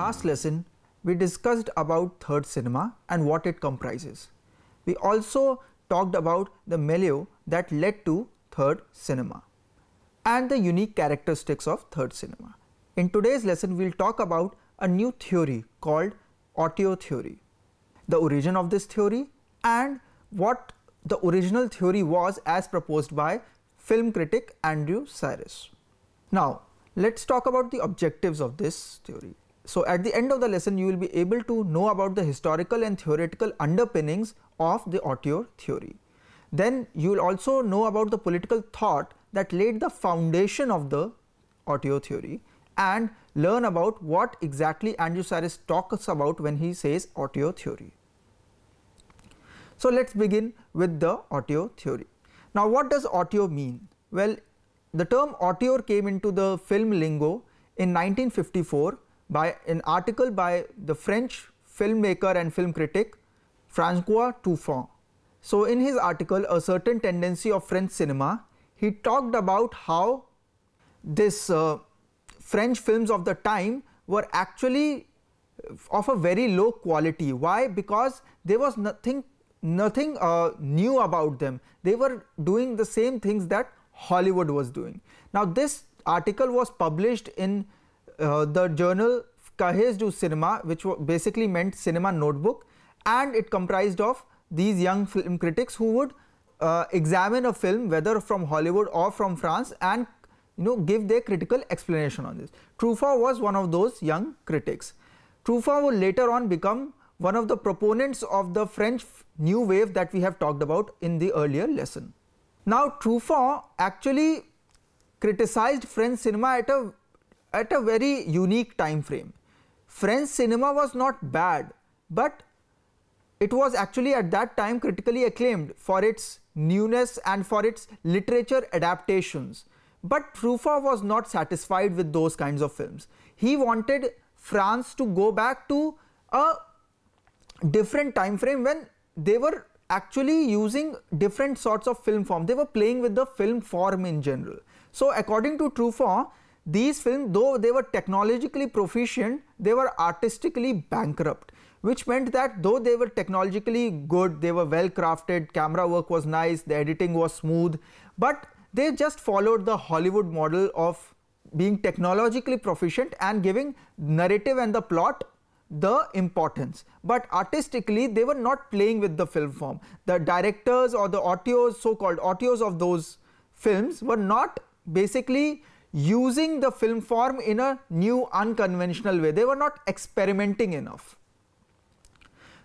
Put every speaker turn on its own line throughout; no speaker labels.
last lesson, we discussed about third cinema and what it comprises. We also talked about the milieu that led to third cinema and the unique characteristics of third cinema. In today's lesson, we will talk about a new theory called Ottio theory, the origin of this theory and what the original theory was as proposed by film critic Andrew Cyrus. Now, let us talk about the objectives of this theory. So at the end of the lesson, you will be able to know about the historical and theoretical underpinnings of the auteur theory. Then you will also know about the political thought that laid the foundation of the auteur theory and learn about what exactly Andrew Saris talks about when he says auteur theory. So let's begin with the auteur theory. Now what does auteur mean? Well, the term auteur came into the film lingo in 1954 by an article by the French filmmaker and film critic Francois Truffaut. So, in his article, A Certain Tendency of French Cinema, he talked about how this uh, French films of the time were actually of a very low quality. Why? Because there was nothing nothing uh, new about them. They were doing the same things that Hollywood was doing. Now, this article was published in uh, the journal Kahes du Cinema, which basically meant cinema notebook, and it comprised of these young film critics who would uh, examine a film whether from Hollywood or from France and you know give their critical explanation on this. Truffaut was one of those young critics. Truffaut would later on become one of the proponents of the French new wave that we have talked about in the earlier lesson. Now Truffaut actually criticized French cinema at a at a very unique time frame. French cinema was not bad, but it was actually at that time critically acclaimed for its newness and for its literature adaptations. But Truffaut was not satisfied with those kinds of films. He wanted France to go back to a different time frame when they were actually using different sorts of film form. They were playing with the film form in general. So according to Truffaut, these films, though they were technologically proficient, they were artistically bankrupt, which meant that though they were technologically good, they were well crafted, camera work was nice, the editing was smooth, but they just followed the Hollywood model of being technologically proficient and giving narrative and the plot the importance but artistically they were not playing with the film form the directors or the auteurs so called auteurs of those films were not basically using the film form in a new unconventional way. They were not experimenting enough.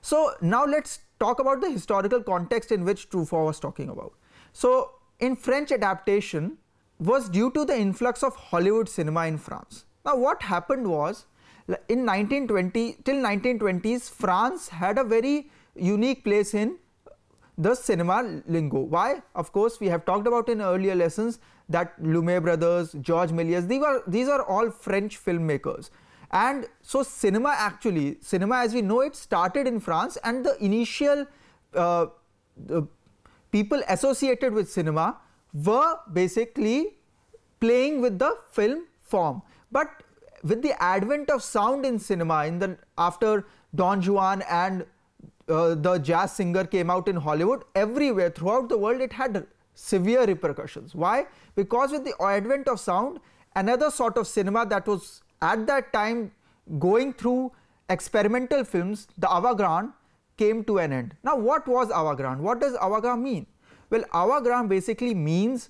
So, now let us talk about the historical context in which Truffaut was talking about. So, in French adaptation was due to the influx of Hollywood cinema in France. Now, what happened was in 1920 till 1920s France had a very unique place in the cinema lingo. Why? Of course, we have talked about in earlier lessons that Lumet brothers, George Méliès, these are these are all French filmmakers. And so cinema actually, cinema as we know it started in France and the initial uh, the people associated with cinema were basically playing with the film form. But with the advent of sound in cinema in the after Don Juan and uh, the jazz singer came out in Hollywood everywhere throughout the world it had severe repercussions. Why? Because with the advent of sound, another sort of cinema that was at that time going through experimental films, the avant-garde came to an end. Now what was avant-garde? What does avant-garde mean? Well, avant-garde basically means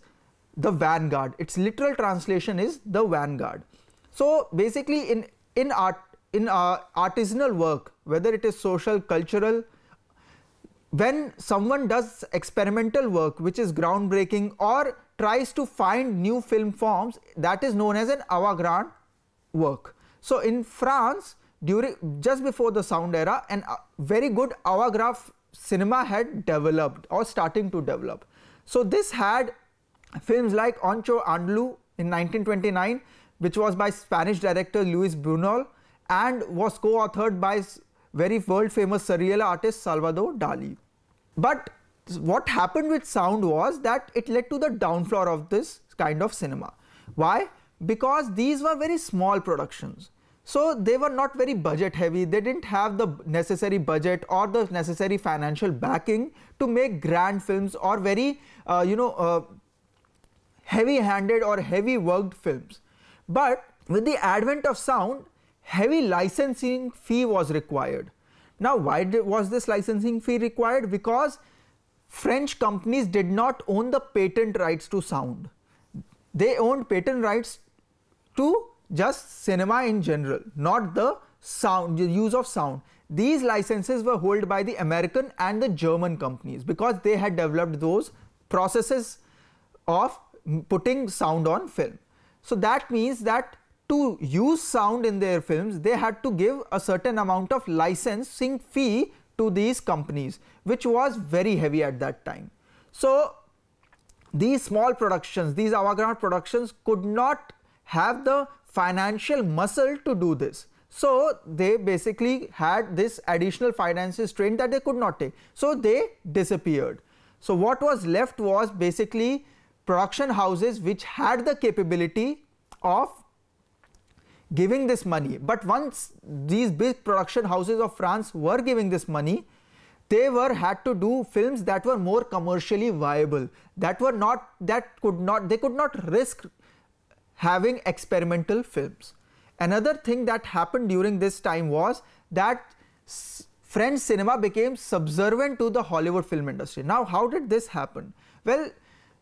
the vanguard. Its literal translation is the vanguard. So basically in, in art, in uh, artisanal work, whether it is social, cultural when someone does experimental work which is groundbreaking or tries to find new film forms that is known as an avant-garde work. So, in France during just before the sound era a uh, very good avant-garde cinema had developed or starting to develop. So, this had films like Ancho Andalou in 1929 which was by Spanish director Luis Buñuel and was co-authored by very world famous surreal artist Salvador Dali. But what happened with sound was that it led to the downfall of this kind of cinema. Why? Because these were very small productions. So they were not very budget heavy, they did not have the necessary budget or the necessary financial backing to make grand films or very uh, you know uh, heavy handed or heavy worked films. But with the advent of sound, heavy licensing fee was required. Now, why did, was this licensing fee required? Because French companies did not own the patent rights to sound. They owned patent rights to just cinema in general, not the sound, the use of sound. These licenses were held by the American and the German companies because they had developed those processes of putting sound on film. So that means that to use sound in their films, they had to give a certain amount of licensing fee to these companies, which was very heavy at that time. So, these small productions, these avant-garde productions could not have the financial muscle to do this. So, they basically had this additional finances strain that they could not take. So, they disappeared. So, what was left was basically production houses which had the capability of giving this money. But once these big production houses of France were giving this money, they were had to do films that were more commercially viable, that were not, that could not, they could not risk having experimental films. Another thing that happened during this time was that French cinema became subservient to the Hollywood film industry. Now, how did this happen? Well,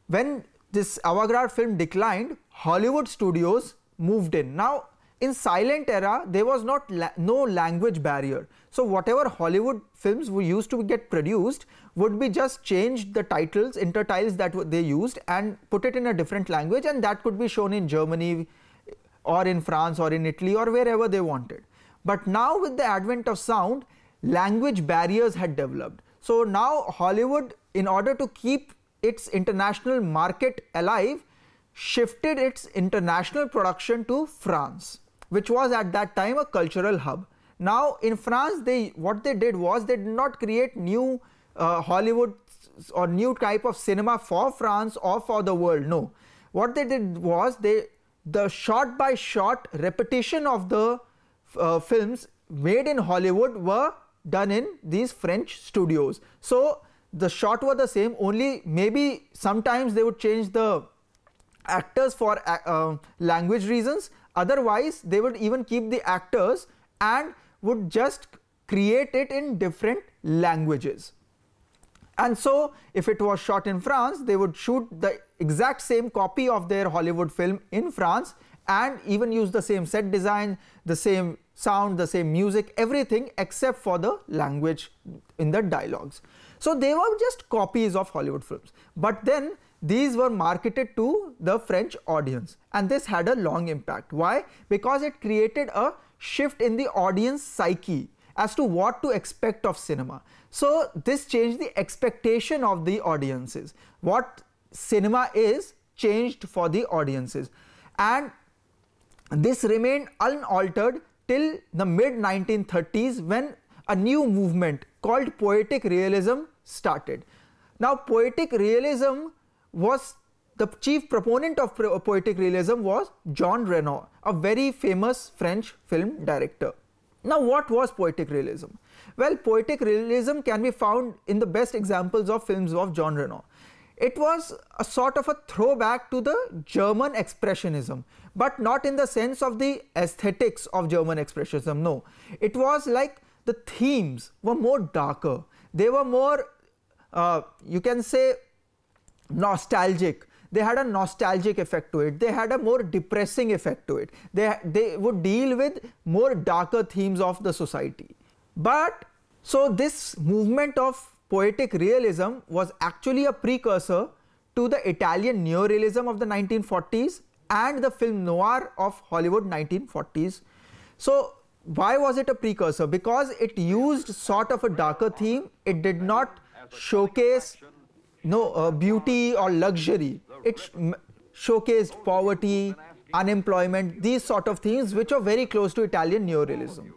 when this avant film declined, Hollywood studios moved in. Now, in silent era there was not la no language barrier. So whatever Hollywood films were used to get produced would be just changed the titles, intertitles that they used and put it in a different language and that could be shown in Germany or in France or in Italy or wherever they wanted. But now with the advent of sound, language barriers had developed. So now Hollywood in order to keep its international market alive shifted its international production to France which was at that time a cultural hub. Now in France they what they did was they did not create new uh, Hollywood or new type of cinema for France or for the world no. What they did was they the shot by shot repetition of the uh, films made in Hollywood were done in these French studios. So the shot were the same only maybe sometimes they would change the actors for uh, uh language reasons Otherwise, they would even keep the actors and would just create it in different languages. And so, if it was shot in France, they would shoot the exact same copy of their Hollywood film in France and even use the same set design, the same sound, the same music, everything except for the language in the dialogues. So, they were just copies of Hollywood films. But then these were marketed to the French audience and this had a long impact. Why? Because it created a shift in the audience psyche as to what to expect of cinema. So this changed the expectation of the audiences. What cinema is changed for the audiences and this remained unaltered till the mid 1930s when a new movement called poetic realism started. Now poetic realism was the chief proponent of poetic realism was Jean Renoir, a very famous French film director. Now, what was poetic realism? Well, poetic realism can be found in the best examples of films of Jean Renoir. It was a sort of a throwback to the German expressionism, but not in the sense of the aesthetics of German expressionism. No, it was like the themes were more darker, they were more, uh, you can say, nostalgic they had a nostalgic effect to it they had a more depressing effect to it they they would deal with more darker themes of the society but so this movement of poetic realism was actually a precursor to the Italian neorealism of the 1940s and the film noir of Hollywood 1940s. So, why was it a precursor? Because it used sort of a darker theme, it did not showcase no uh, beauty or luxury. It showcased poverty, unemployment, these sort of themes which are very close to Italian neorealism.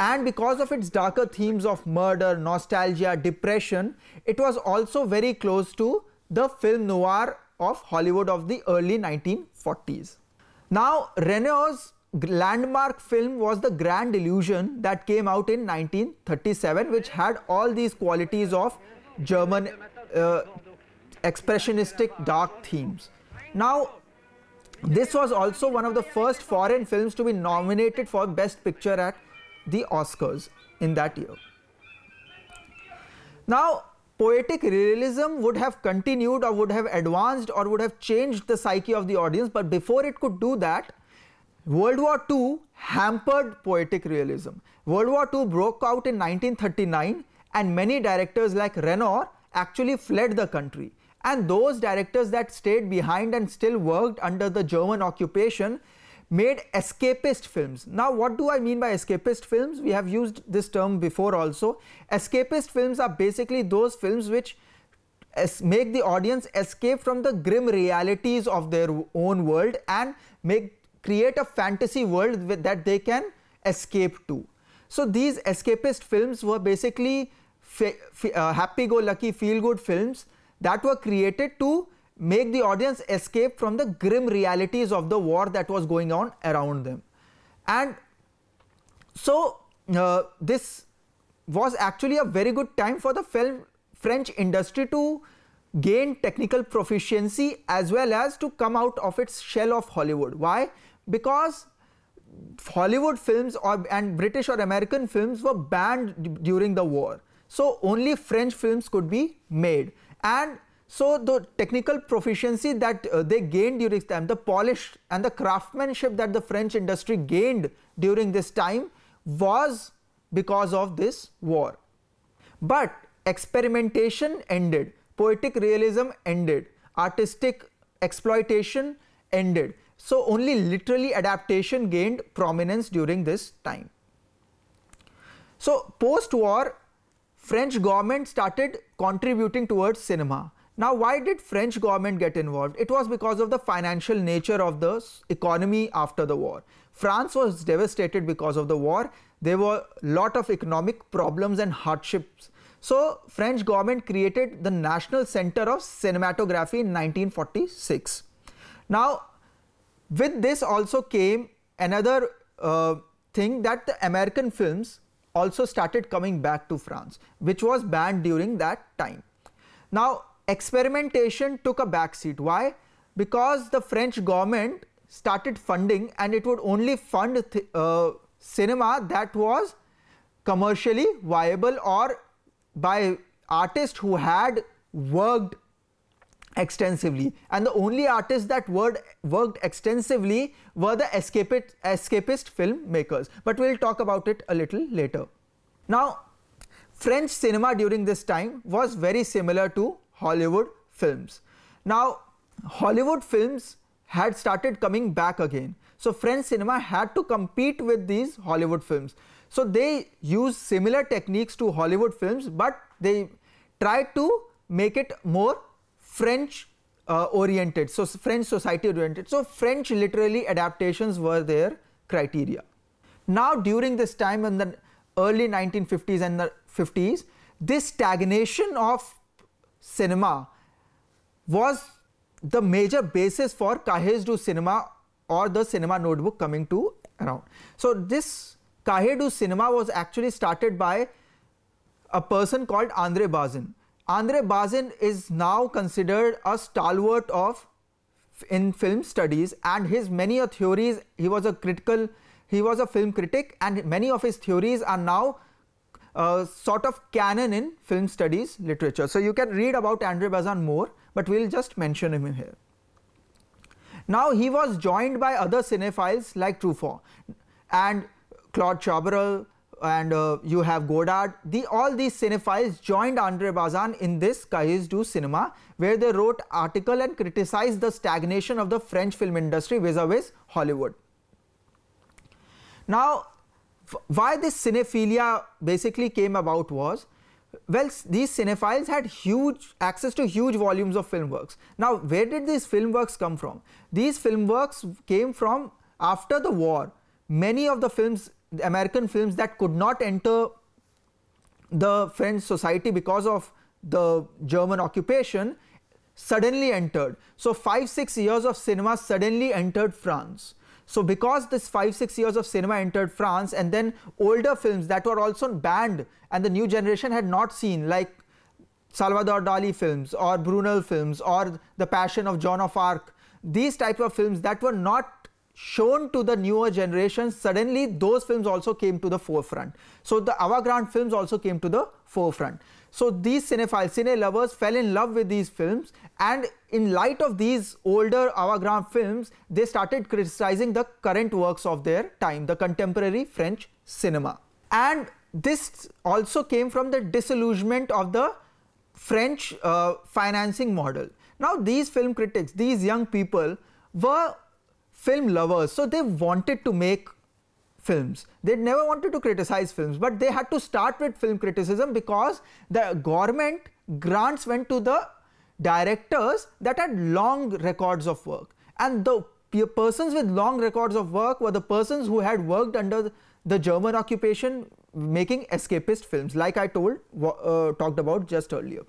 And because of its darker themes of murder, nostalgia, depression, it was also very close to the film noir of Hollywood of the early 1940s. Now, Renault's landmark film was The Grand Illusion that came out in 1937 which had all these qualities of German uh, expressionistic dark themes. Now, this was also one of the first foreign films to be nominated for Best Picture at the Oscars in that year. Now, poetic realism would have continued or would have advanced or would have changed the psyche of the audience, but before it could do that, World War II hampered poetic realism. World War II broke out in 1939 and many directors like Renoir actually fled the country. And those directors that stayed behind and still worked under the German occupation made escapist films. Now, what do I mean by escapist films? We have used this term before also. Escapist films are basically those films which make the audience escape from the grim realities of their own world and make create a fantasy world that they can escape to. So, these escapist films were basically uh, happy-go-lucky feel-good films that were created to make the audience escape from the grim realities of the war that was going on around them. And so, uh, this was actually a very good time for the film French industry to gain technical proficiency as well as to come out of its shell of Hollywood. Why? Because Hollywood films or, and British or American films were banned during the war. So only French films could be made and so the technical proficiency that uh, they gained during this time, the polish and the craftsmanship that the French industry gained during this time was because of this war. But experimentation ended, poetic realism ended, artistic exploitation ended. So only literally adaptation gained prominence during this time. So post-war French government started contributing towards cinema. Now, why did French government get involved? It was because of the financial nature of the economy after the war. France was devastated because of the war. There were lot of economic problems and hardships. So, French government created the National Center of Cinematography in 1946. Now, with this also came another uh, thing that the American films also started coming back to France, which was banned during that time. Now, experimentation took a backseat. Why? Because the French government started funding and it would only fund uh, cinema that was commercially viable or by artists who had worked extensively and the only artists that word worked extensively were the escapist, escapist filmmakers but we'll talk about it a little later now french cinema during this time was very similar to hollywood films now hollywood films had started coming back again so french cinema had to compete with these hollywood films so they used similar techniques to hollywood films but they tried to make it more French uh, oriented, so French society oriented. So French literally adaptations were their criteria. Now during this time in the early 1950s and the 50s, this stagnation of cinema was the major basis for Kahedu cinema or the cinema notebook coming to around. So this Kahedu cinema was actually started by a person called Andre Bazin Andre Bazin is now considered a stalwart of in film studies and his many theories he was a critical he was a film critic and many of his theories are now uh, sort of canon in film studies literature. So, you can read about Andre Bazin more, but we will just mention him here. Now, he was joined by other cinephiles like Truffaut and Claude Chabrol, and uh, you have Godard. The, all these cinephiles joined Andre Bazin in this Cahiers du Cinema, where they wrote article and criticized the stagnation of the French film industry vis-a-vis -vis Hollywood. Now, why this cinephilia basically came about was, well, these cinephiles had huge access to huge volumes of film works. Now, where did these film works come from? These film works came from after the war. Many of the films American films that could not enter the French society because of the German occupation suddenly entered. So, 5 6 years of cinema suddenly entered France. So, because this 5 6 years of cinema entered France and then older films that were also banned and the new generation had not seen like Salvador Dali films or Brunel films or The Passion of John of Arc, these type of films that were not shown to the newer generations, suddenly those films also came to the forefront. So the avant-garde films also came to the forefront. So these cinephiles, cine lovers fell in love with these films and in light of these older avant-garde films, they started criticizing the current works of their time, the contemporary French cinema. And this also came from the disillusionment of the French uh, financing model. Now these film critics, these young people were film lovers, so they wanted to make films. They never wanted to criticize films, but they had to start with film criticism because the government grants went to the directors that had long records of work. And the persons with long records of work were the persons who had worked under the German occupation making escapist films like I told uh, talked about just earlier.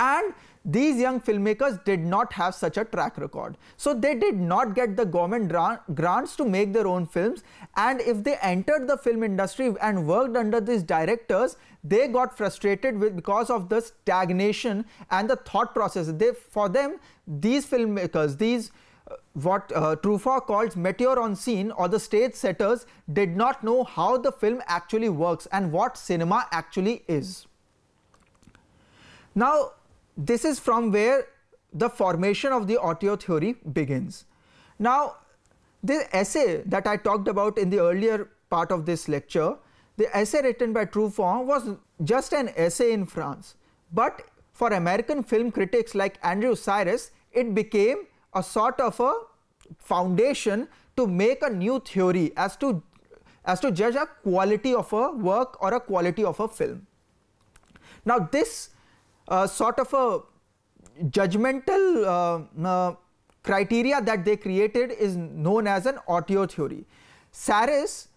And these young filmmakers did not have such a track record. So they did not get the government grants to make their own films. And if they entered the film industry and worked under these directors, they got frustrated with because of the stagnation and the thought process. They, for them, these filmmakers, these uh, what uh, Truffaut calls meteor on scene or the stage setters did not know how the film actually works and what cinema actually is. Now, this is from where the formation of the audio theory begins. Now, the essay that I talked about in the earlier part of this lecture, the essay written by Truffaut was just an essay in France, but for American film critics like Andrew Cyrus, it became a sort of a foundation to make a new theory as to as to judge a quality of a work or a quality of a film. Now, this uh, sort of a judgmental uh, uh, criteria that they created is known as an auteur theory. Saris,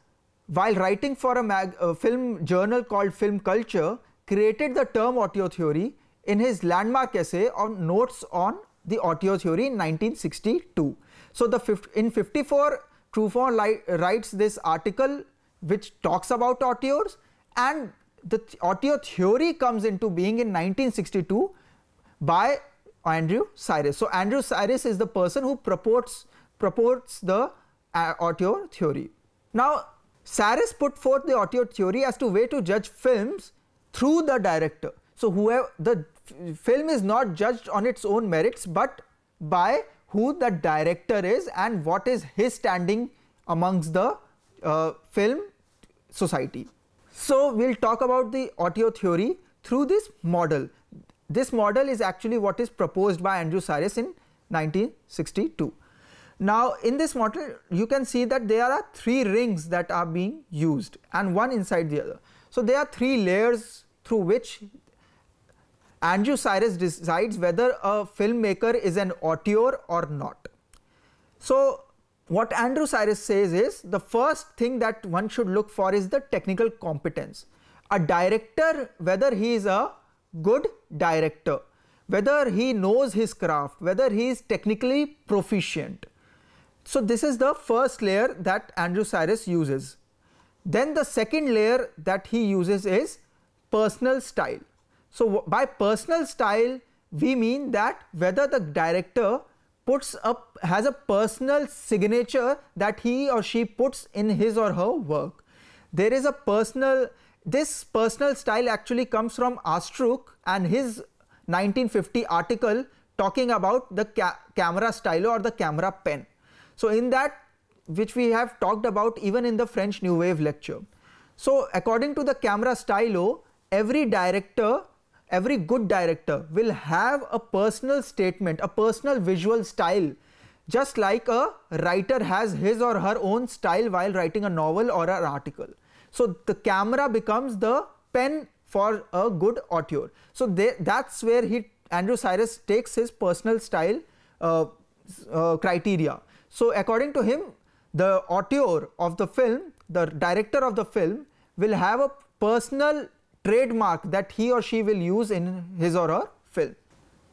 while writing for a, mag, film journal called Film Culture, created the term auteur theory in his landmark essay on notes on the auteur theory in 1962. So, the in 54 Truffaut writes this article which talks about auteurs and the Otio theory comes into being in 1962 by Andrew Cyrus. So, Andrew Cyrus is the person who purports, purports the uh, Otio theory. Now, Cyrus put forth the Otio theory as to way to judge films through the director. So, whoever the film is not judged on its own merits, but by who the director is and what is his standing amongst the uh, film society. So, we will talk about the audio theory through this model. This model is actually what is proposed by Andrew Cyrus in 1962. Now, in this model you can see that there are three rings that are being used and one inside the other. So, there are three layers through which Andrew Cyrus decides whether a filmmaker is an auteur or not. So, what Andrew Cyrus says is the first thing that one should look for is the technical competence. A director, whether he is a good director, whether he knows his craft, whether he is technically proficient. So, this is the first layer that Andrew Cyrus uses. Then the second layer that he uses is personal style. So, by personal style, we mean that whether the director puts up has a personal signature that he or she puts in his or her work there is a personal this personal style actually comes from astruc and his 1950 article talking about the ca camera stylo or the camera pen so in that which we have talked about even in the french new wave lecture so according to the camera stylo every director every good director will have a personal statement, a personal visual style, just like a writer has his or her own style while writing a novel or an article. So the camera becomes the pen for a good auteur. So they, that's where he Andrew Cyrus takes his personal style uh, uh, criteria. So according to him, the auteur of the film, the director of the film will have a personal trademark that he or she will use in his or her film.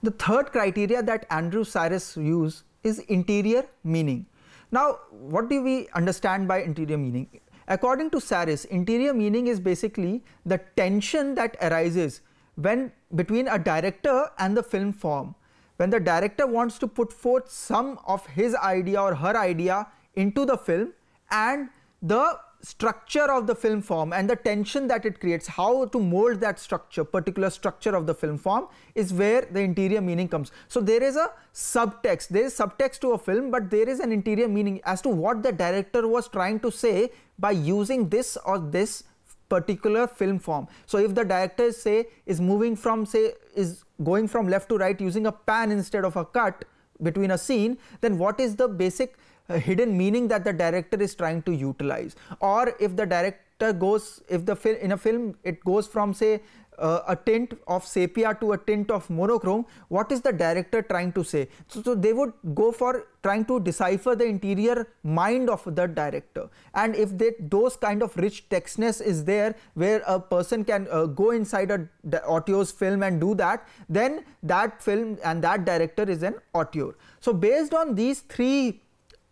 The third criteria that Andrew Cyrus used is interior meaning. Now, what do we understand by interior meaning? According to Saris, interior meaning is basically the tension that arises when between a director and the film form. When the director wants to put forth some of his idea or her idea into the film and the structure of the film form and the tension that it creates, how to mold that structure, particular structure of the film form is where the interior meaning comes. So there is a subtext, there is subtext to a film, but there is an interior meaning as to what the director was trying to say by using this or this particular film form. So if the director say is moving from say is going from left to right using a pan instead of a cut between a scene, then what is the basic hidden meaning that the director is trying to utilize or if the director goes if the film in a film it goes from say uh, a tint of sepia to a tint of monochrome what is the director trying to say so, so they would go for trying to decipher the interior mind of the director and if they, those kind of rich textness is there where a person can uh, go inside a auteurs film and do that then that film and that director is an auteur so based on these three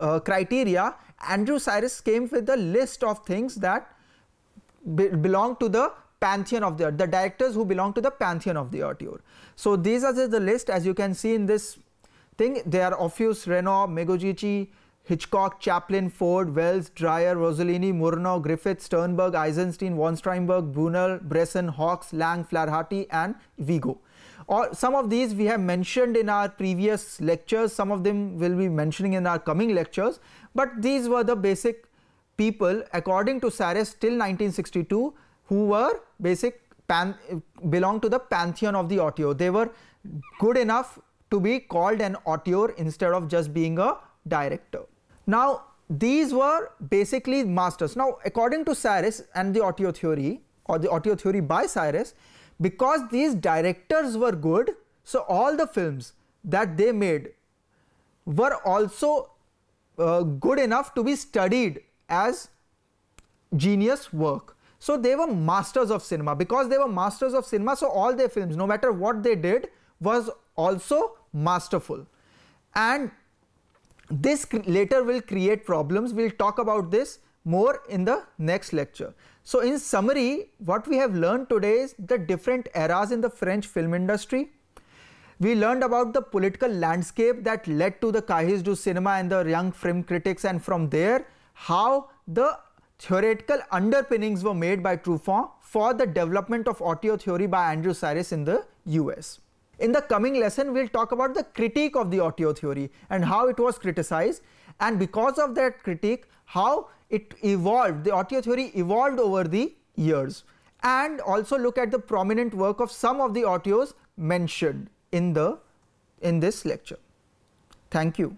uh, criteria, Andrew Cyrus came with a list of things that be belong to the pantheon of the earth, the directors who belong to the pantheon of the auteur. So, these are the list as you can see in this thing, they are Ophius, Renault, Megogici, Hitchcock, Chaplin, Ford, Wells, Dreyer, Rossellini, Murnau, Griffith, Sternberg, Eisenstein, von Steinberg, Brunel, Bresson, Hawks, Lang, Flaherty and Vigo. Or some of these we have mentioned in our previous lectures, some of them will be mentioning in our coming lectures, but these were the basic people according to Saris till 1962 who were basic pan belonged to the pantheon of the auteur. They were good enough to be called an auteur instead of just being a director. Now these were basically masters. Now according to Cyrus and the auteur theory or the auteur theory by Cyrus, because these directors were good, so all the films that they made were also uh, good enough to be studied as genius work. So they were masters of cinema because they were masters of cinema. So all their films, no matter what they did, was also masterful. And this later will create problems. We'll talk about this more in the next lecture. So in summary, what we have learned today is the different eras in the French film industry. We learned about the political landscape that led to the Cahiers du cinema and the young film critics and from there how the theoretical underpinnings were made by Truffaut for the development of audio theory by Andrew Saris in the US. In the coming lesson, we'll talk about the critique of the audio theory and how it was criticized and because of that critique, how it evolved, the Ottier theory evolved over the years and also look at the prominent work of some of the Ottiers mentioned in the in this lecture. Thank you.